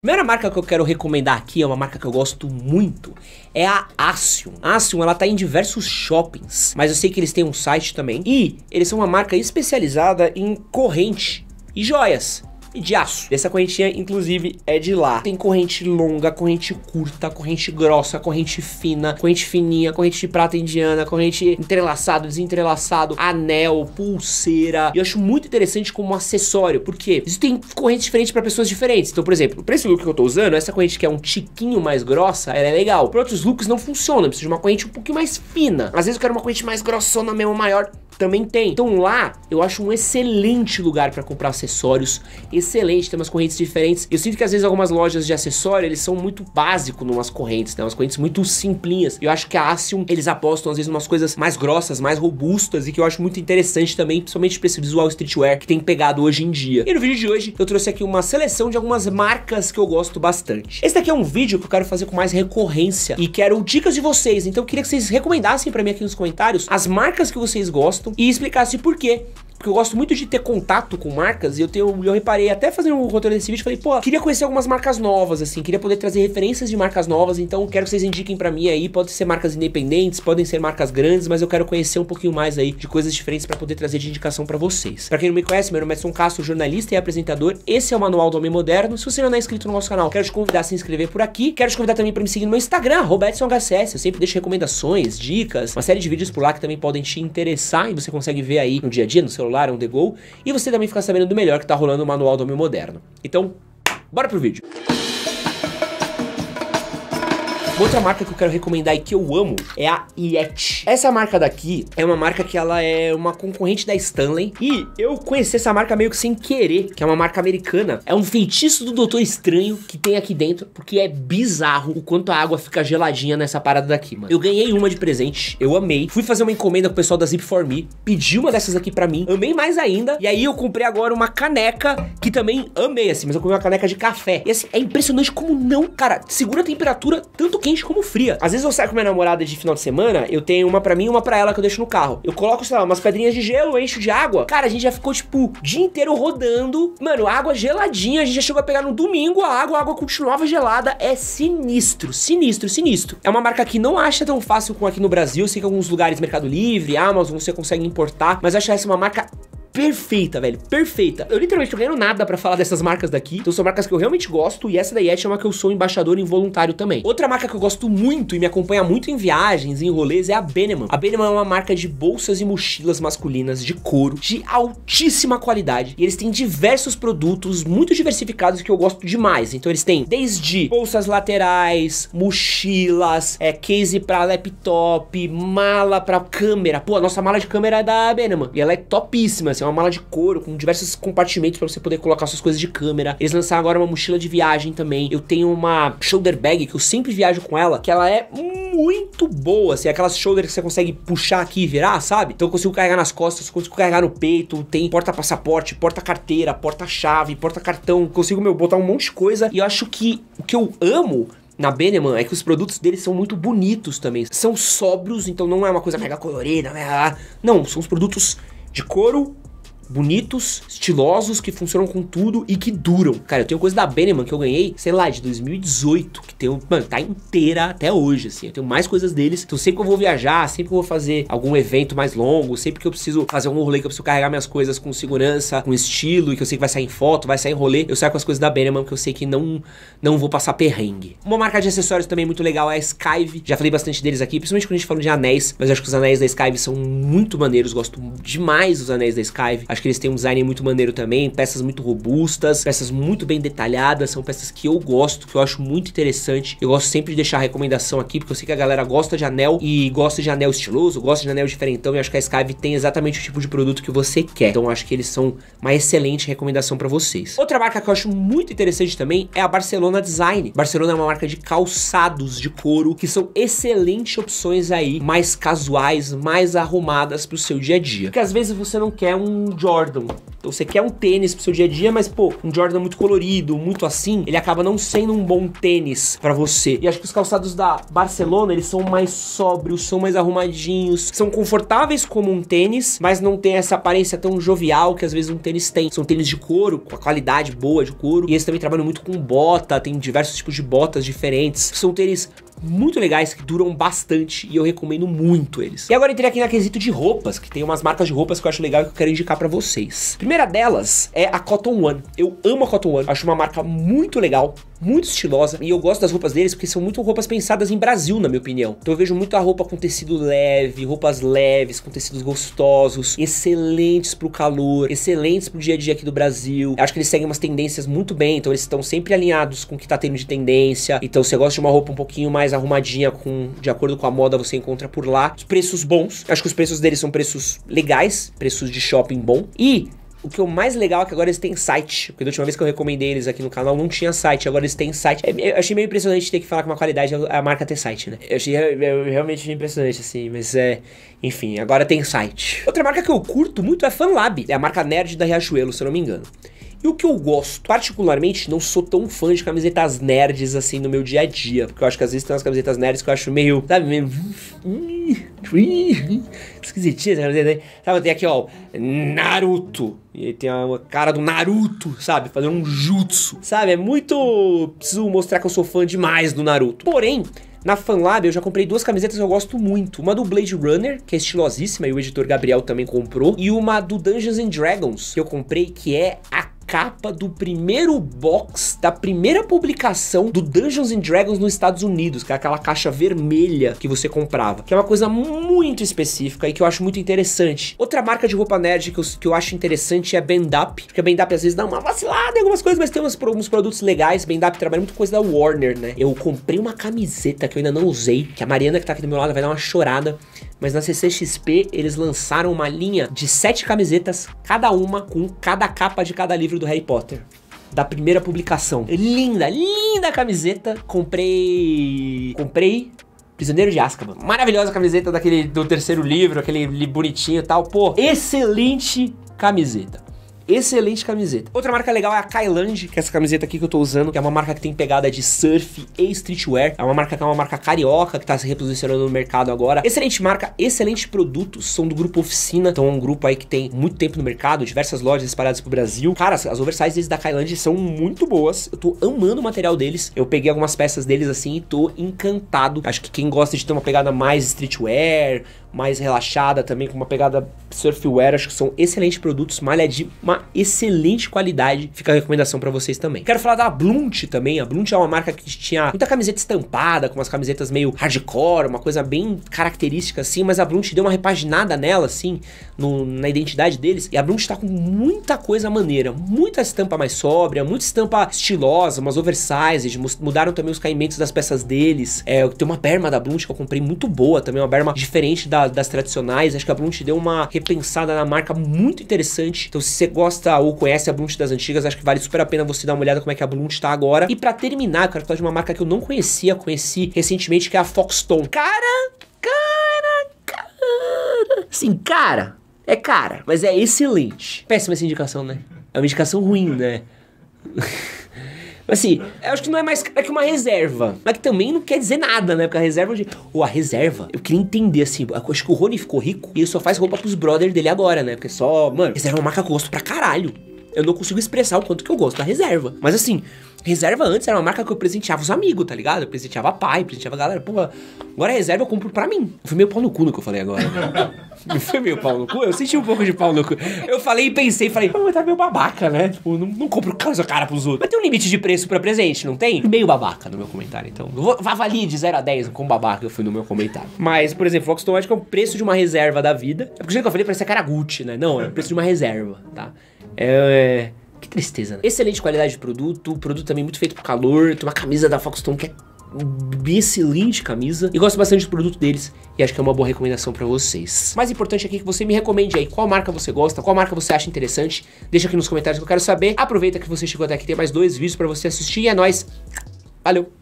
Primeira marca que eu quero recomendar aqui é uma marca que eu gosto muito, é a Acion. A Acion, ela tá em diversos shoppings, mas eu sei que eles têm um site também e eles são uma marca especializada em corrente e joias e de aço. E essa correntinha, inclusive, é de lá. Tem corrente longa, corrente curta, corrente grossa, corrente fina, corrente fininha, corrente de prata indiana, corrente entrelaçado, desentrelaçado, anel, pulseira. E eu acho muito interessante como acessório, porque existem correntes diferentes para pessoas diferentes. Então, por exemplo, para esse look que eu tô usando, essa corrente que é um tiquinho mais grossa, ela é legal. Para outros looks não funciona, precisa de uma corrente um pouquinho mais fina. Às vezes eu quero uma corrente mais grossona mesmo, maior, também tem. Então lá eu acho um excelente lugar para comprar acessórios, excelente, tem umas correntes diferentes. Eu sinto que às vezes algumas lojas de acessório eles são muito básico numas correntes, né? Umas correntes muito simplinhas. Eu acho que a Asium eles apostam às vezes umas coisas mais grossas, mais robustas e que eu acho muito interessante também, principalmente para esse visual streetwear que tem pegado hoje em dia. E no vídeo de hoje eu trouxe aqui uma seleção de algumas marcas que eu gosto bastante. Esse daqui é um vídeo que eu quero fazer com mais recorrência e quero dicas de vocês, então eu queria que vocês recomendassem para mim aqui nos comentários as marcas que vocês gostam e explicasse por quê porque eu gosto muito de ter contato com marcas e eu tenho eu reparei até fazendo um conteúdo desse vídeo, falei, pô, queria conhecer algumas marcas novas assim, queria poder trazer referências de marcas novas, então quero que vocês indiquem para mim aí, podem ser marcas independentes, podem ser marcas grandes, mas eu quero conhecer um pouquinho mais aí de coisas diferentes para poder trazer de indicação para vocês. Para quem não me conhece, meu nome é Edson Castro, jornalista e apresentador. Esse é o Manual do Homem Moderno. Se você não é inscrito no nosso canal, quero te convidar a se inscrever por aqui. Quero te convidar também para me seguir no meu Instagram, RobertsonHCS. Eu sempre deixo recomendações, dicas, uma série de vídeos por lá que também podem te interessar e você consegue ver aí no dia a dia, no celular celular, um The Go, e você também ficar sabendo do melhor que tá rolando no manual do homem moderno. Então, bora pro vídeo! outra marca que eu quero recomendar e que eu amo é a Yeti. Essa marca daqui é uma marca que ela é uma concorrente da Stanley e eu conheci essa marca meio que sem querer, que é uma marca americana. É um feitiço do Doutor Estranho que tem aqui dentro, porque é bizarro o quanto a água fica geladinha nessa parada daqui, mano. Eu ganhei uma de presente, eu amei. Fui fazer uma encomenda com o pessoal da Zip 4 Me, pedi uma dessas aqui pra mim, amei mais ainda. E aí eu comprei agora uma caneca que também amei, assim, mas eu comprei uma caneca de café. E assim, é impressionante como não, cara, segura a temperatura tanto que quente como fria. Às vezes eu saio com minha namorada de final de semana, eu tenho uma para mim e uma para ela que eu deixo no carro. Eu coloco, sei lá, umas pedrinhas de gelo, encho de água. Cara, a gente já ficou, tipo, o dia inteiro rodando. Mano, água geladinha. A gente já chegou a pegar no domingo a água, a água continuava gelada. É sinistro, sinistro, sinistro. É uma marca que não acha tão fácil como aqui no Brasil. Sei que alguns lugares, Mercado Livre, Amazon, você consegue importar. Mas eu acho essa uma marca perfeita, velho. Perfeita. Eu literalmente não ganho nada pra falar dessas marcas daqui. Então são marcas que eu realmente gosto e essa da Yeti é uma que eu sou embaixador involuntário também. Outra marca que eu gosto muito e me acompanha muito em viagens, em rolês, é a Beneman. A Beneman é uma marca de bolsas e mochilas masculinas de couro de altíssima qualidade. E eles têm diversos produtos muito diversificados que eu gosto demais. Então eles têm desde bolsas laterais, mochilas, é, case pra laptop, mala pra câmera. Pô, a nossa mala de câmera é da Beneman e ela é topíssima, assim, é uma mala de couro com diversos compartimentos para você poder colocar suas coisas de câmera. Eles lançaram agora uma mochila de viagem também. Eu tenho uma shoulder bag que eu sempre viajo com ela, que ela é muito boa, assim, aquelas shoulder que você consegue puxar aqui e virar, sabe? Então eu consigo carregar nas costas, consigo carregar no peito, tem porta-passaporte, porta-carteira, porta-chave, porta-cartão, consigo, meu, botar um monte de coisa. E eu acho que o que eu amo na Beneman é que os produtos deles são muito bonitos também. São sóbrios, então não é uma coisa mega colorida, né? Não, são os produtos de couro bonitos, estilosos, que funcionam com tudo e que duram. Cara, eu tenho coisa da Beneman que eu ganhei, sei lá, de 2018, que tem, mano, tá inteira até hoje, assim. Eu tenho mais coisas deles. Então sempre que eu vou viajar, sempre que eu vou fazer algum evento mais longo, sempre que eu preciso fazer algum rolê que eu preciso carregar minhas coisas com segurança, com estilo e que eu sei que vai sair em foto, vai sair em rolê, eu saio com as coisas da Beneman que eu sei que não não vou passar perrengue. Uma marca de acessórios também muito legal é a Skyve. Já falei bastante deles aqui, principalmente quando a gente fala de anéis, mas eu acho que os anéis da Skyve são muito maneiros, gosto demais dos anéis da Skyve. Acho Acho que eles têm um design muito maneiro também, peças muito robustas, peças muito bem detalhadas, são peças que eu gosto, que eu acho muito interessante. Eu gosto sempre de deixar a recomendação aqui, porque eu sei que a galera gosta de anel e gosta de anel estiloso, gosta de anel diferentão, e acho que a Skype tem exatamente o tipo de produto que você quer. Então acho que eles são uma excelente recomendação para vocês. Outra marca que eu acho muito interessante também é a Barcelona Design. Barcelona é uma marca de calçados de couro, que são excelentes opções aí, mais casuais, mais arrumadas pro seu dia a dia. Porque às vezes você não quer um Jordan. Então você quer um tênis pro seu dia a dia, mas pô, um Jordan muito colorido, muito assim, ele acaba não sendo um bom tênis para você. E acho que os calçados da Barcelona, eles são mais sóbrios, são mais arrumadinhos, são confortáveis como um tênis, mas não tem essa aparência tão jovial que às vezes um tênis tem. São tênis de couro, com a qualidade boa de couro, e eles também trabalham muito com bota, tem diversos tipos de botas diferentes. São tênis muito legais que duram bastante e eu recomendo muito eles. E agora entrei aqui na quesito de roupas, que tem umas marcas de roupas que eu acho legal e que eu quero indicar para vocês. Primeira delas é a Cotton One. Eu amo a Cotton One, acho uma marca muito legal, muito estilosa. E eu gosto das roupas deles porque são muito roupas pensadas em Brasil, na minha opinião. Então eu vejo a roupa com tecido leve, roupas leves, com tecidos gostosos, excelentes pro calor, excelentes pro dia a dia aqui do Brasil. Acho que eles seguem umas tendências muito bem, então eles estão sempre alinhados com o que tá tendo de tendência. Então você gosta de uma roupa um pouquinho mais arrumadinha, com de acordo com a moda, você encontra por lá. Os preços bons. Acho que os preços deles são preços legais, preços de shopping bom. E o que é o mais legal é que agora eles têm site. Porque da última vez que eu recomendei eles aqui no canal, não tinha site. Agora eles têm site. É, eu achei meio impressionante ter que falar com uma qualidade a marca ter site, né? Eu achei eu realmente impressionante, assim. Mas é. Enfim, agora tem site. Outra marca que eu curto muito é a FanLab. É a marca nerd da Riachuelo, se eu não me engano. E o que eu gosto? Particularmente, não sou tão fã de camisetas nerds assim no meu dia a dia, porque eu acho que às vezes tem umas camisetas nerds que eu acho meio, sabe, meio... Esquisitinha essa camiseta aí. Né? Sabe, tem aqui, ó, Naruto. E aí tem uma cara do Naruto, sabe? Fazendo um jutsu. Sabe, é muito... Preciso mostrar que eu sou fã demais do Naruto. Porém, na FanLab eu já comprei duas camisetas que eu gosto muito. Uma do Blade Runner, que é estilosíssima e o editor Gabriel também comprou. E uma do Dungeons and Dragons, que eu comprei, que é a capa do primeiro box, da primeira publicação do Dungeons and Dragons nos Estados Unidos, que é aquela caixa vermelha que você comprava, que é uma coisa muito específica e que eu acho muito interessante. Outra marca de roupa nerd que eu, que eu acho interessante é a Bend Up, porque a Bend Up às vezes dá uma vacilada em algumas coisas, mas tem uns alguns produtos legais. Bend Up trabalha muito com coisa da Warner, né? Eu comprei uma camiseta que eu ainda não usei, que a Mariana que tá aqui do meu lado vai dar uma chorada, mas na CCXP eles lançaram uma linha de sete camisetas, cada uma com cada capa de cada livro do Harry Potter da primeira publicação. Linda, linda camiseta. Comprei. Comprei. Prisioneiro de Azkaban. Maravilhosa camiseta daquele do terceiro livro, aquele bonitinho e tal. Pô, excelente camiseta. Excelente camiseta. Outra marca legal é a Kailange, que é essa camiseta aqui que eu tô usando, que é uma marca que tem pegada de surf e streetwear. É uma marca que é uma marca carioca, que tá se reposicionando no mercado agora. Excelente marca, excelente produto. São do grupo Oficina, então é um grupo aí que tem muito tempo no mercado, diversas lojas espalhadas pro Brasil. Cara, as oversizes da Kailange são muito boas. Eu tô amando o material deles. Eu peguei algumas peças deles assim e tô encantado. Acho que quem gosta de ter uma pegada mais streetwear, mais relaxada também, com uma pegada surfwear, acho que são excelentes produtos, malha de uma excelente qualidade, fica a recomendação para vocês também. Quero falar da Blunt também, a Blunt é uma marca que tinha muita camiseta estampada, com umas camisetas meio hardcore, uma coisa bem característica assim, mas a Blunt deu uma repaginada nela assim, no, na identidade deles, e a Blunt tá com muita coisa maneira, muita estampa mais sóbria, muita estampa estilosa, umas oversized, mudaram também os caimentos das peças deles, é, tem uma berma da Blunt que eu comprei muito boa também, uma berma diferente da da, das tradicionais, acho que a Blunt deu uma repensada na marca muito interessante. Então, se você gosta ou conhece a Blunt das antigas, acho que vale super a pena você dar uma olhada como é que a Blunt tá agora. E para terminar, eu quero falar de uma marca que eu não conhecia, conheci recentemente, que é a Foxton. Cara, cara, cara. Assim, cara, é cara, mas é excelente. Péssima essa indicação, né? É uma indicação ruim, né? Mas assim, eu acho que não é mais é que uma reserva. Mas que também não quer dizer nada, né? Porque a reserva de. Ou a reserva. Eu queria entender, assim. Acho que o Rony ficou rico e ele só faz roupa pros brothers dele agora, né? Porque só, mano, reserva é uma marca que eu gosto pra caralho. Eu não consigo expressar o quanto que eu gosto da reserva. Mas assim, Reserva antes era uma marca que eu presenteava os amigos, tá ligado? Eu presenteava pai, presenteava a galera. Pô, agora a reserva eu compro pra mim. Foi meio pau no cu no que eu falei agora. Né? foi meio pau no cu? Eu senti um pouco de pau no cu. Eu falei e pensei, falei, pô, mas tá meio babaca, né? Tipo, não, não compro casa cara pros outros. Mas tem um limite de preço pra presente, não tem? Meio babaca no meu comentário, então. Eu vou, avalie de 0 a 10 com babaca eu fui no meu comentário. Mas, por exemplo, o Oxytomático é o preço de uma reserva da vida. É porque o jeito que eu falei parece a cara Gucci, né? Não, é o preço de uma reserva, tá? É... é que tristeza, né? Excelente qualidade de produto, produto também muito feito por calor. Tem uma camisa da Foxton que é excelente camisa e gosto bastante do produto deles e acho que é uma boa recomendação para vocês. Mais importante aqui é que você me recomende aí qual marca você gosta, qual marca você acha interessante, deixa aqui nos comentários que eu quero saber. Aproveita que você chegou até aqui, tem mais dois vídeos para você assistir e é nóis. Valeu!